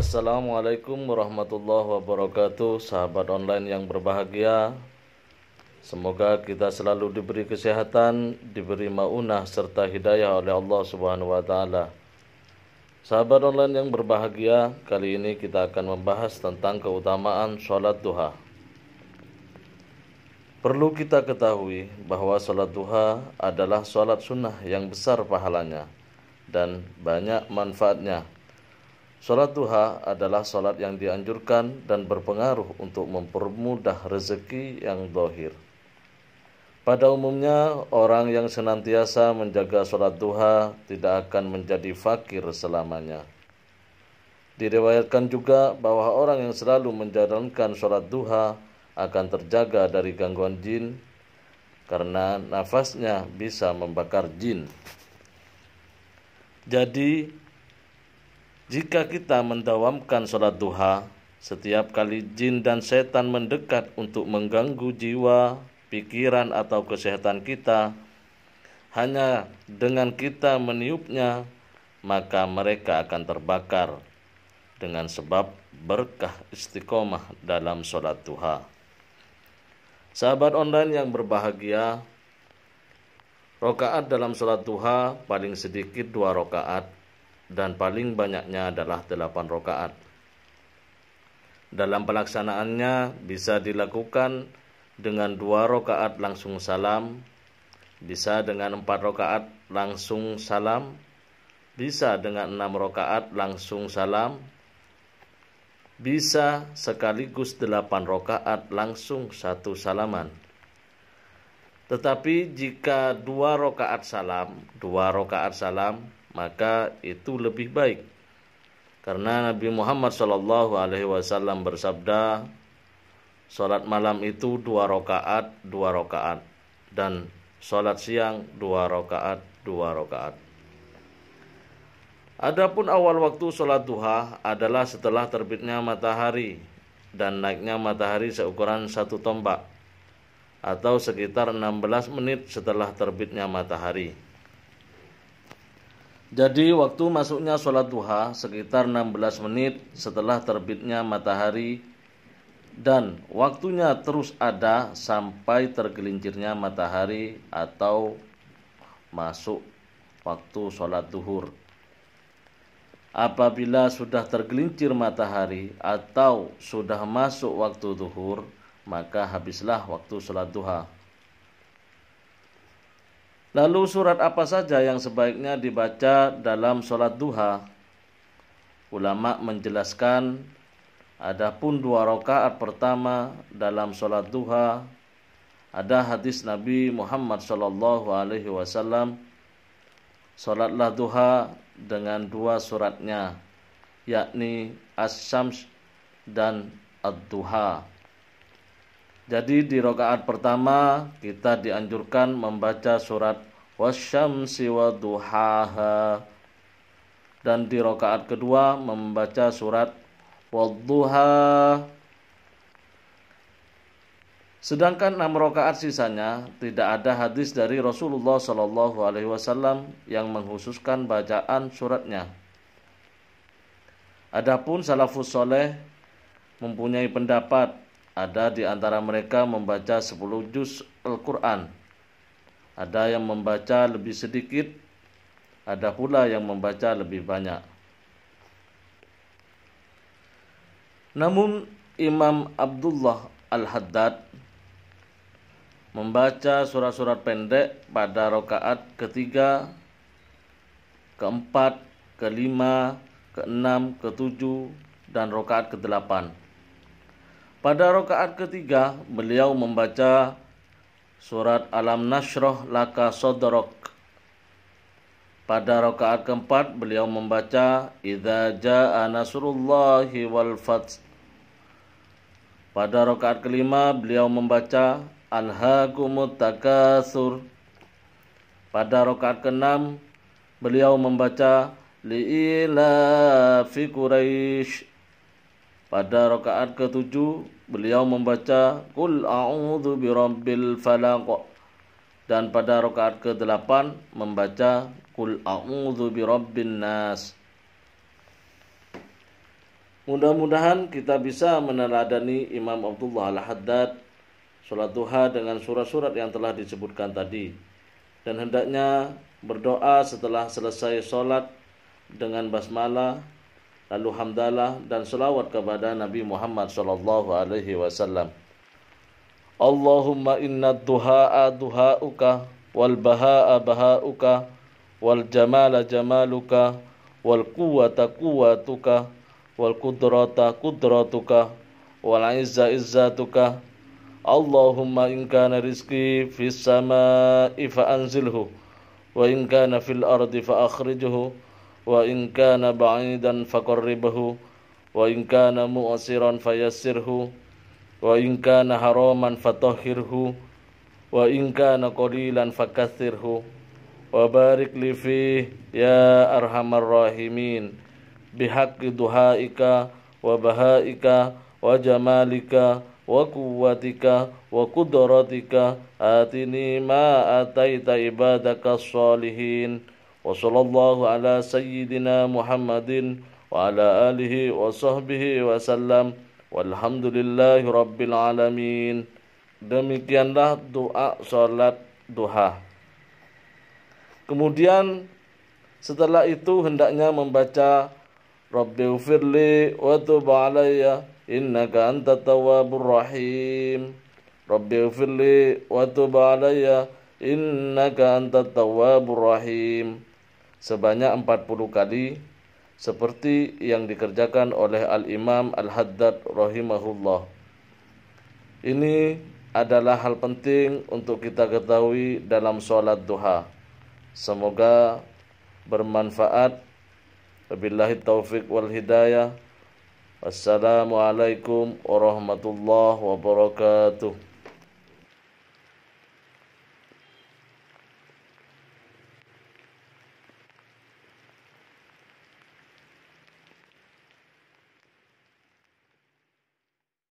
Assalamualaikum warahmatullahi wabarakatuh Sahabat online yang berbahagia Semoga kita selalu diberi kesehatan Diberi maunah serta hidayah oleh Allah subhanahu wa ta'ala Sahabat online yang berbahagia Kali ini kita akan membahas tentang keutamaan sholat duha Perlu kita ketahui bahwa sholat duha adalah sholat sunnah yang besar pahalanya dan banyak manfaatnya Sholat duha adalah sholat yang dianjurkan dan berpengaruh untuk mempermudah rezeki yang dohir. Pada umumnya, orang yang senantiasa menjaga sholat duha tidak akan menjadi fakir selamanya. Diriwayatkan juga bahwa orang yang selalu menjalankan sholat duha akan terjaga dari gangguan jin karena nafasnya bisa membakar jin. Jadi, jika kita mendawamkan sholat duha, setiap kali jin dan setan mendekat untuk mengganggu jiwa, pikiran, atau kesehatan kita, hanya dengan kita meniupnya, maka mereka akan terbakar dengan sebab berkah istiqomah dalam sholat duha. Sahabat online yang berbahagia, rokaat dalam sholat duha paling sedikit dua rokaat dan paling banyaknya adalah 8 rokaat. Dalam pelaksanaannya bisa dilakukan dengan dua rokaat langsung salam, bisa dengan empat rokaat langsung salam, bisa dengan enam rokaat langsung salam, bisa sekaligus delapan rokaat langsung satu salaman. Tetapi jika dua rokaat salam, dua rokaat salam maka itu lebih baik karena Nabi Muhammad Shallallahu Alaihi Wasallam bersabda sholat malam itu dua rakaat dua rakaat dan sholat siang dua rakaat dua rakaat Adapun awal waktu sholat duha adalah setelah terbitnya matahari dan naiknya matahari seukuran satu tombak atau sekitar 16 menit setelah terbitnya matahari. Jadi waktu masuknya sholat duha sekitar 16 menit setelah terbitnya matahari dan waktunya terus ada sampai tergelincirnya matahari atau masuk waktu sholat duhur. Apabila sudah tergelincir matahari atau sudah masuk waktu duhur, maka habislah waktu sholat duha. Lalu surat apa saja yang sebaiknya dibaca dalam sholat duha? Ulama menjelaskan Adapun dua rakaat pertama dalam sholat duha ada hadis Nabi Muhammad Shallallahu Alaihi Wasallam sholatlah duha dengan dua suratnya yakni as-syams dan ad-duha. Jadi di rokaat pertama kita dianjurkan membaca surat wasyamsi wa duhaha dan di rokaat kedua membaca surat wadduha Sedangkan enam rokaat sisanya tidak ada hadis dari Rasulullah Shallallahu Alaihi Wasallam yang menghususkan bacaan suratnya. Adapun salafus soleh mempunyai pendapat ada di antara mereka membaca 10 juz Al-Quran. Ada yang membaca lebih sedikit, ada pula yang membaca lebih banyak. Namun Imam Abdullah Al-Haddad membaca surat-surat pendek pada rokaat ketiga, keempat, kelima, keenam, ketujuh, dan rokaat kedelapan. Pada rokaat ketiga, beliau membaca surat Alam Nasroh Laka Sodorok. Pada rokaat keempat, beliau membaca Idza ja'a nasrullahi wal fath. Pada rokaat kelima, beliau membaca Alhaakumut takatsur. Pada rokaat keenam, beliau membaca Li'ila fi Quraisy pada rakaat ketujuh beliau membaca Qul a'udzu birabbil falaq dan pada rakaat ke-8 membaca Qul a'udzu birabbin nas. Mudah-mudahan kita bisa meneladani Imam Abdullah Al-Haddad salat duha dengan surat-surat yang telah disebutkan tadi dan hendaknya berdoa setelah selesai salat dengan basmalah lalu hamdalah dan selawat kepada Nabi Muhammad sallallahu alaihi wasallam. Allahumma inna duha'a duha'uka wal baha'a baha'uka wal jamala jamaluka wal quwwata quwwatuka wal qudrata qudratuka wal izza izzatuka Allahumma in kana rizqi fis sama'i fa anzilhu wa in kana fil ardi fa akhrijhu wa ingka nabain dan fakori behu wa ingka namu asiron fayasirhu wa ingka naharoman fathohirhu wa ingka nakodilan fakasirhu wa barik livi ya arhamarrahimin bihaki duhaika wa bahika wa jamalika wa kuwatika wa kudoratika atini ma atai taibadakaswalihin وصلى الله على سيدنا محمد وعلى آله وصحبه وسلم walhamdulillahi rabbil alamin demikianlah doa salat duha kemudian setelah itu hendaknya membaca Rabbi firli wa tuba alaya innaka anta tawabur rahim Rabbi firli wa tuba alaya innaka anta tawabur rahim sebanyak 40 kali seperti yang dikerjakan oleh Al-Imam Al-Haddad rahimahullah. Ini adalah hal penting untuk kita ketahui dalam sholat duha. Semoga bermanfaat. Wabillahi taufik wal hidayah. Wassalamualaikum warahmatullahi wabarakatuh.